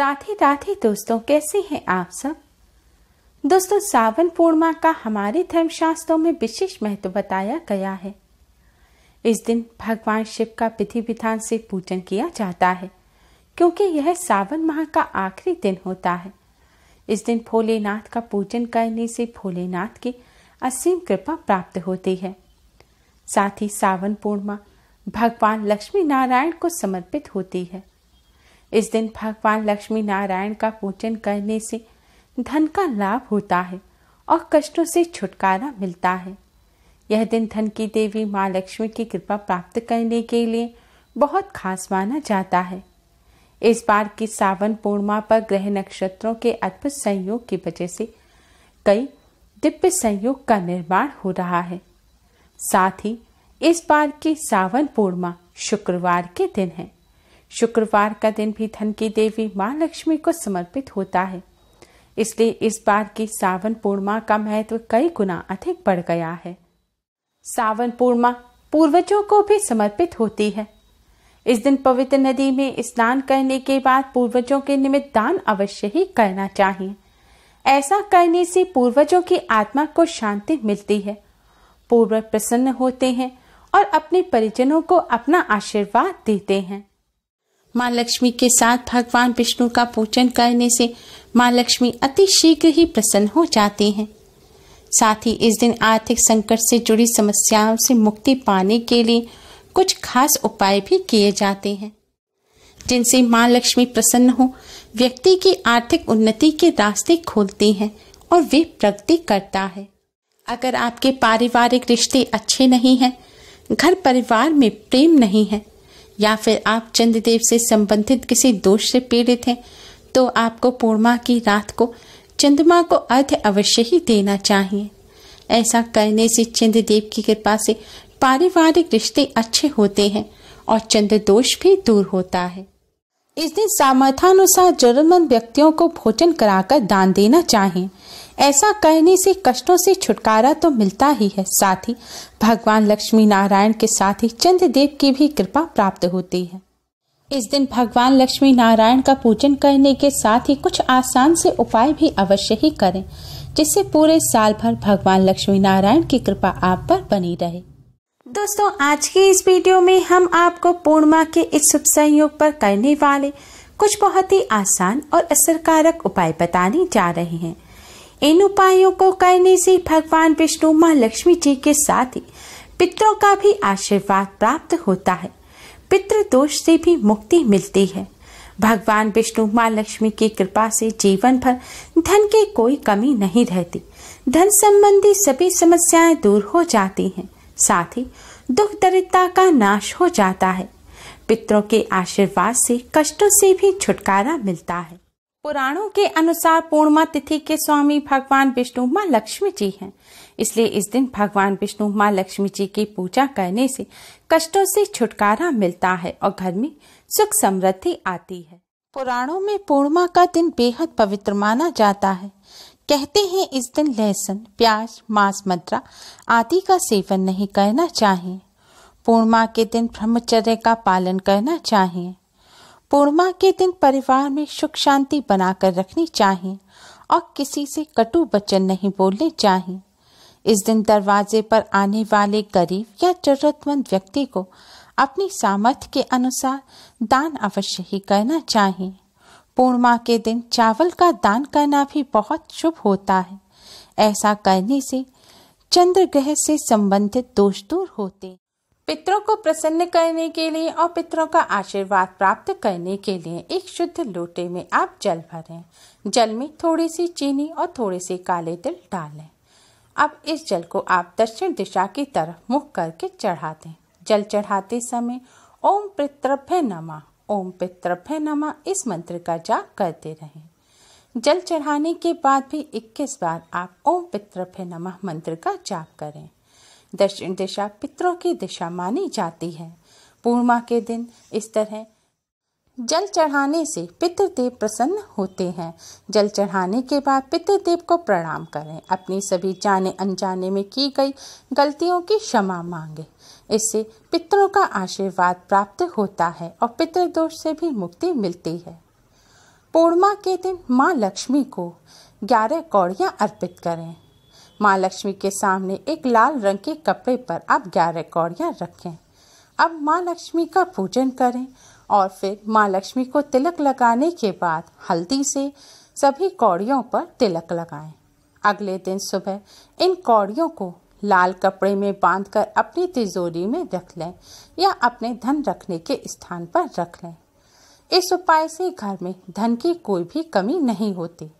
राधे राधे दोस्तों कैसे हैं आप सब दोस्तों सावन पूर्णिमा का हमारे धर्मशास्त्रों में विशेष महत्व बताया गया है इस दिन भगवान शिव का विधि विधान से पूजन किया जाता है क्योंकि यह सावन माह का आखिरी दिन होता है इस दिन भोलेनाथ का पूजन करने से भोलेनाथ की असीम कृपा प्राप्त होती है साथ ही सावन पूर्णिमा भगवान लक्ष्मी नारायण को समर्पित होती है इस दिन भगवान लक्ष्मी नारायण का पूजन करने से धन का लाभ होता है और कष्टों से छुटकारा मिलता है यह दिन धन की देवी माँ लक्ष्मी की कृपा प्राप्त करने के लिए बहुत खास माना जाता है इस बार की सावन पूर्णिमा पर ग्रह नक्षत्रों के अद्भुत संयोग की वजह से कई दिव्य संयोग का निर्माण हो रहा है साथ ही इस बार की सावन पूर्णिमा शुक्रवार के दिन है शुक्रवार का दिन भी धन की देवी माँ लक्ष्मी को समर्पित होता है इसलिए इस बार की सावन पूर्णिमा का महत्व कई गुना अधिक बढ़ गया है सावन पूर्णिमा पूर्वजों को भी समर्पित होती है इस दिन पवित्र नदी में स्नान करने के बाद पूर्वजों के निमित्त दान अवश्य ही करना चाहिए ऐसा करने से पूर्वजों की आत्मा को शांति मिलती है पूर्वज प्रसन्न होते हैं और अपने परिजनों को अपना आशीर्वाद देते हैं माँ लक्ष्मी के साथ भगवान विष्णु का पूजन करने से माँ लक्ष्मी अति शीघ्र ही प्रसन्न हो जाती हैं साथ ही इस दिन आर्थिक संकट से जुड़ी समस्याओं से मुक्ति पाने के लिए कुछ खास उपाय भी किए जाते हैं जिनसे माँ लक्ष्मी प्रसन्न हो व्यक्ति की आर्थिक उन्नति के रास्ते खोलती हैं और वे प्रगति करता है अगर आपके पारिवारिक रिश्ते अच्छे नहीं हैं घर परिवार में प्रेम नहीं है या फिर आप चंद्रदेव से संबंधित किसी दोष से पीड़ित हैं तो आपको पूर्णिमा की रात को चंद्रमा को अर्थ अवश्य ही देना चाहिए ऐसा करने से चंद्रदेव की कृपा से पारिवारिक रिश्ते अच्छे होते हैं और चंद्र दोष भी दूर होता है इस दिन सामर्थ्यानुसार जरूरतमंद व्यक्तियों को भोजन कराकर दान देना चाहिए ऐसा कहने से कष्टों से छुटकारा तो मिलता ही है साथ ही भगवान लक्ष्मी नारायण के साथ ही चंद्रदेव की भी कृपा प्राप्त होती है इस दिन भगवान लक्ष्मी नारायण का पूजन करने के साथ ही कुछ आसान से उपाय भी अवश्य ही करें जिससे पूरे साल भर भगवान लक्ष्मी नारायण की कृपा आप पर बनी रहे दोस्तों आज के इस वीडियो में हम आपको पूर्णिमा के इस शुभ संयोग पर करने वाले कुछ बहुत ही आसान और असरकारक उपाय बताने जा रहे हैं इन उपायों को करने से भगवान विष्णु माँ लक्ष्मी जी के साथ ही पितरों का भी आशीर्वाद प्राप्त होता है पितृ दोष से भी मुक्ति मिलती है भगवान विष्णु माँ लक्ष्मी की कृपा से जीवन भर धन की कोई कमी नहीं रहती धन संबंधी सभी समस्याएं दूर हो जाती हैं साथ ही दुख दरिद्रता का नाश हो जाता है पितरों के आशीर्वाद से कष्टों से भी छुटकारा मिलता है पुराणों के अनुसार पूर्णिमा तिथि के स्वामी भगवान विष्णु माँ लक्ष्मी जी हैं इसलिए इस दिन भगवान विष्णु माँ लक्ष्मी जी की पूजा करने से कष्टों से छुटकारा मिलता है और घर में सुख समृद्धि आती है पुराणों में पूर्णिमा का दिन बेहद पवित्र माना जाता है कहते हैं इस दिन लहसुन प्याज मांस मद्रा आदि का सेवन नहीं करना चाहिए पूर्णिमा के दिन ब्रह्मचर्य का पालन करना चाहिए पूर्णिमा के दिन परिवार में सुख शांति बनाकर रखनी चाहिए और किसी से कटु वचन नहीं बोलने चाहिए इस दिन दरवाजे पर आने वाले गरीब या जरूरतमंद व्यक्ति को अपनी सामर्थ्य के अनुसार दान अवश्य ही करना चाहिए पूर्णिमा के दिन चावल का दान करना भी बहुत शुभ होता है ऐसा करने से चंद्र ग्रह से संबंधित दोष दूर होते पितरों को प्रसन्न करने के लिए और पितरों का आशीर्वाद प्राप्त करने के लिए एक शुद्ध लोटे में आप जल भरें जल में थोड़ी सी चीनी और थोड़े से काले तिल डालें अब इस जल को आप दक्षिण दिशा की तरफ मुख करके चढ़ा दें जल चढ़ाते समय ओम पितृभ्य नमा ओम पितृभ्य नमा इस मंत्र का जाप करते रहें जल चढ़ाने के बाद भी 21 बार आप ओम पितृभ्य नमः मंत्र का जाप करें दक्षिण दिशा पितरों की दिशा मानी जाती है पूर्णिमा के दिन इस तरह जल चढ़ाने से पितृदेव प्रसन्न होते हैं जल चढ़ाने के बाद पितृदेव को प्रणाम करें अपनी सभी जाने अनजाने में की गई गलतियों की क्षमा मांगे इससे पितरों का आशीर्वाद प्राप्त होता है और पितृदोष से भी मुक्ति मिलती है पूर्णिमा के दिन माँ लक्ष्मी को ग्यारह कौड़ियाँ अर्पित करें माँ लक्ष्मी के सामने एक लाल रंग के कपड़े पर आप ग्यारह कौड़ियाँ रखें अब माँ लक्ष्मी का पूजन करें और फिर माँ लक्ष्मी को तिलक लगाने के बाद हल्दी से सभी कौड़ियों पर तिलक लगाएं। अगले दिन सुबह इन कौड़ियों को लाल कपड़े में बांधकर अपनी तिजोरी में रख लें या अपने धन रखने के स्थान पर रख लें इस उपाय से घर में धन की कोई भी कमी नहीं होती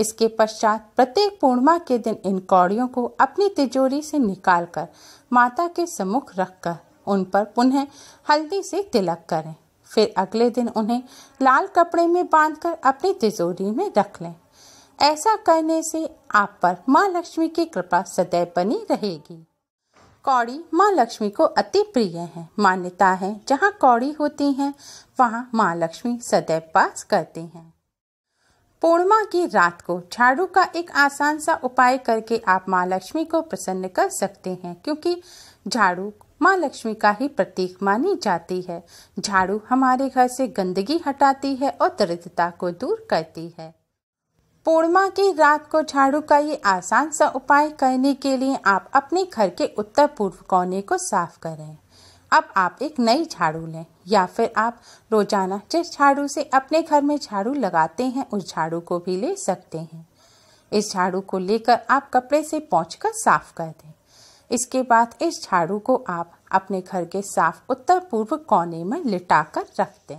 इसके पश्चात प्रत्येक पूर्णिमा के दिन इन कौड़ियों को अपनी तिजोरी से निकालकर माता के सम्मुख रखकर उन पर पुनः हल्दी से तिलक करें फिर अगले दिन उन्हें लाल कपड़े में बांधकर अपनी तिजोरी में रख लें ऐसा करने से आप पर माँ लक्ष्मी की कृपा सदैव बनी रहेगी कौड़ी माँ लक्ष्मी को अति प्रिय है मान्यता है जहाँ कौड़ी होती हैं वहाँ माँ लक्ष्मी सदैव पास करती हैं पूर्णिमा की रात को झाड़ू का एक आसान सा उपाय करके आप माँ लक्ष्मी को प्रसन्न कर सकते हैं क्योंकि झाड़ू माँ लक्ष्मी का ही प्रतीक मानी जाती है झाड़ू हमारे घर से गंदगी हटाती है और दरिद्रता को दूर करती है पूर्णिमा की रात को झाड़ू का ये आसान सा उपाय करने के लिए आप अपने घर के उत्तर पूर्व कोने को साफ करें अब आप एक नई झाड़ू लें या फिर आप रोजाना जिस झाड़ू से अपने घर में झाड़ू लगाते हैं उस झाड़ू को भी ले सकते हैं इस झाड़ू को लेकर आप कपड़े से पहुँच कर साफ कर दें इसके बाद इस झाड़ू को आप अपने घर के साफ उत्तर पूर्व कोने में लिटा कर रख दें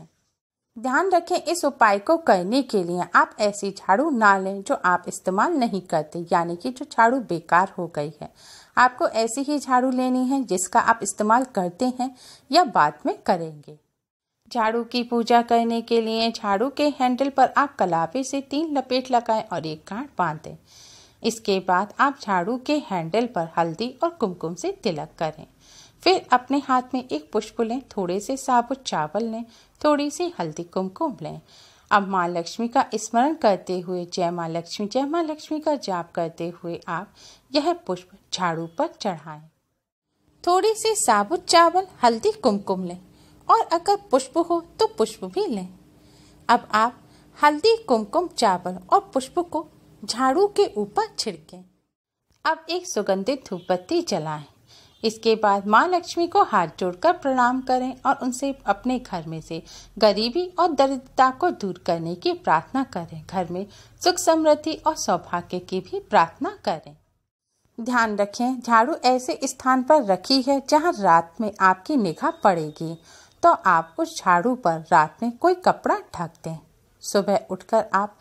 ध्यान रखें इस उपाय को करने के लिए आप ऐसी झाड़ू ना लें जो आप इस्तेमाल नहीं करते यानी कि जो झाड़ू बेकार हो गई है आपको ऐसी ही झाड़ू लेनी है जिसका आप इस्तेमाल करते हैं या बाद में करेंगे झाड़ू की पूजा करने के लिए झाड़ू के हैंडल पर आप कलावे से तीन लपेट लगाएं और एक गांठ बांध दें इसके बाद आप झाड़ू के हैंडल पर हल्दी और कुमकुम से तिलक करें फिर अपने हाथ में एक पुष्प लें थोड़े से साबुत चावल लें थोड़ी सी हल्दी कुमकुम लें अब माँ लक्ष्मी का स्मरण करते हुए जय माँ लक्ष्मी जय माँ लक्ष्मी का जाप करते हुए आप यह पुष्प झाड़ू पर चढ़ाएं थोड़ी सी साबुत चावल हल्दी कुमकुम लें और अगर पुष्प हो तो पुष्प भी लें अब आप हल्दी कुमकुम चावल और पुष्प को झाड़ू के ऊपर छिड़कें अब एक सुगंधित धूपबत्ती जलाएं इसके बाद माँ लक्ष्मी को हाथ जोड़कर प्रणाम करें और उनसे अपने घर में से गरीबी और दरिद्रता को दूर करने की प्रार्थना करें घर में सुख समृद्धि और सौभाग्य की भी प्रार्थना करें ध्यान रखें झाड़ू ऐसे स्थान पर रखी है जहाँ रात में आपकी निगाह पड़ेगी तो आप उस झाड़ू पर रात में कोई कपड़ा ढक दें सुबह उठकर आप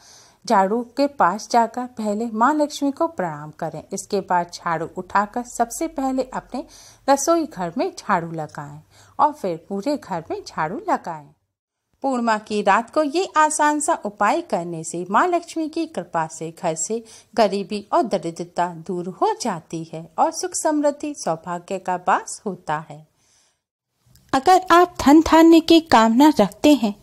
झाड़ू के पास जाकर पहले माँ लक्ष्मी को प्रणाम करें इसके बाद झाड़ू उठाकर सबसे पहले अपने रसोई घर में झाड़ू लगाएं और फिर पूरे घर में झाड़ू लगाएं। पूर्णिमा की रात को ये आसान सा उपाय करने से माँ लक्ष्मी की कृपा से घर से गरीबी और दरिद्रता दूर हो जाती है और सुख समृद्धि सौभाग्य का वास होता है अगर आप धन धान्य की कामना रखते हैं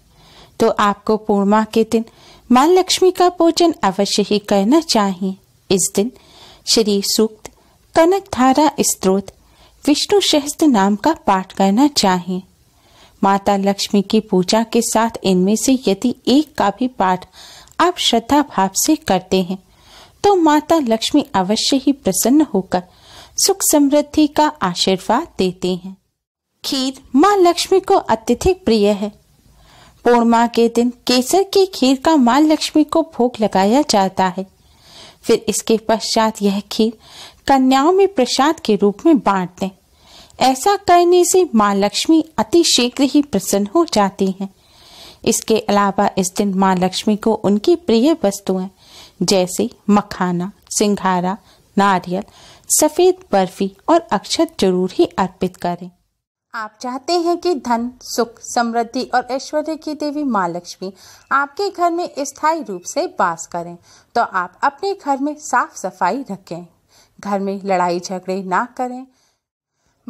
तो आपको पूर्णिमा के दिन माँ लक्ष्मी का पूजन अवश्य ही करना चाहिए इस दिन श्री सूक्त कनक धारा स्त्रोत विष्णु सहस्त्र नाम का पाठ करना चाहिए माता लक्ष्मी की पूजा के साथ इनमें से यदि एक का भी पाठ आप श्रद्धा भाव से करते हैं तो माता लक्ष्मी अवश्य ही प्रसन्न होकर सुख समृद्धि का आशीर्वाद देते हैं खीर माँ लक्ष्मी को अत्यधिक प्रिय है पूर्णिमा के दिन केसर के खीर का माँ लक्ष्मी को भोग लगाया जाता है फिर इसके पश्चात यह खीर कन्याओं में प्रसाद के रूप में बांट दें ऐसा करने से माँ लक्ष्मी अति शीघ्र ही प्रसन्न हो जाती हैं इसके अलावा इस दिन माँ लक्ष्मी को उनकी प्रिय वस्तुएं जैसे मखाना सिंघारा नारियल सफ़ेद बर्फी और अक्षत जरूर ही अर्पित करें आप चाहते हैं कि धन सुख समृद्धि और ऐश्वर्य की देवी माँ लक्ष्मी आपके घर में स्थायी रूप से बास करें तो आप अपने घर में साफ सफाई रखें घर में लड़ाई झगड़े ना करें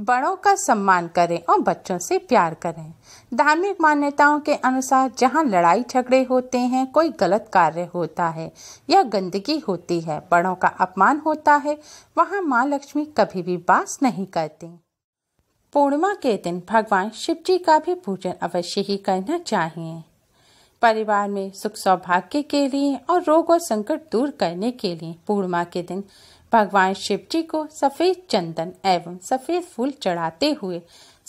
बड़ों का सम्मान करें और बच्चों से प्यार करें धार्मिक मान्यताओं के अनुसार जहाँ लड़ाई झगड़े होते हैं कोई गलत कार्य होता है या गंदगी होती है बड़ों का अपमान होता है वहाँ माँ लक्ष्मी कभी भी बास नहीं करती पूर्णिमा के दिन भगवान शिव जी का भी पूजन अवश्य ही करना चाहिए परिवार में सुख सौभाग्य के लिए और रोग और संकट दूर करने के लिए पूर्णिमा के दिन भगवान शिव जी को सफेद चंदन एवं सफेद फूल चढ़ाते हुए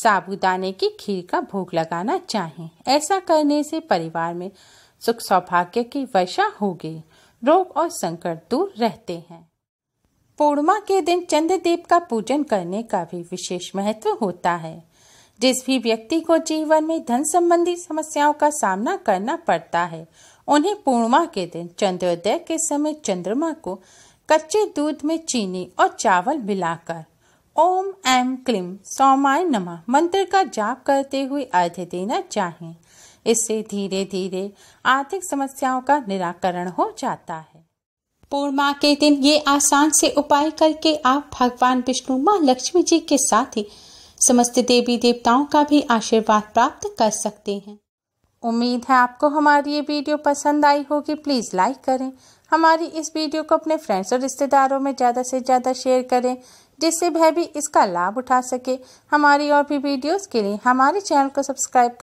साबुदाने की खीर का भोग लगाना चाहिए ऐसा करने से परिवार में सुख सौभाग्य की वर्षा होगी रोग और संकट दूर रहते हैं पूर्णिमा के दिन चंद्रदेव का पूजन करने का भी विशेष महत्व होता है जिस भी व्यक्ति को जीवन में धन संबंधी समस्याओं का सामना करना पड़ता है उन्हें पूर्णिमा के दिन चंद्रोदय के समय चंद्रमा को कच्चे दूध में चीनी और चावल मिलाकर ओम एम क्लीम सौमाय नमः मंत्र का जाप करते हुए अर्घ्य देना चाहें इससे धीरे धीरे आर्थिक समस्याओं का निराकरण हो जाता है पूर्णिमा के दिन ये आसान से उपाय करके आप भगवान विष्णु माँ लक्ष्मी जी के साथ ही समस्त देवी देवताओं का भी आशीर्वाद प्राप्त कर सकते हैं उम्मीद है आपको हमारी ये वीडियो पसंद आई होगी प्लीज़ लाइक करें हमारी इस वीडियो को अपने फ्रेंड्स और रिश्तेदारों में ज़्यादा से ज़्यादा शेयर करें जिससे वह भी इसका लाभ उठा सके हमारी और भी वीडियोस के लिए हमारे चैनल को सब्सक्राइब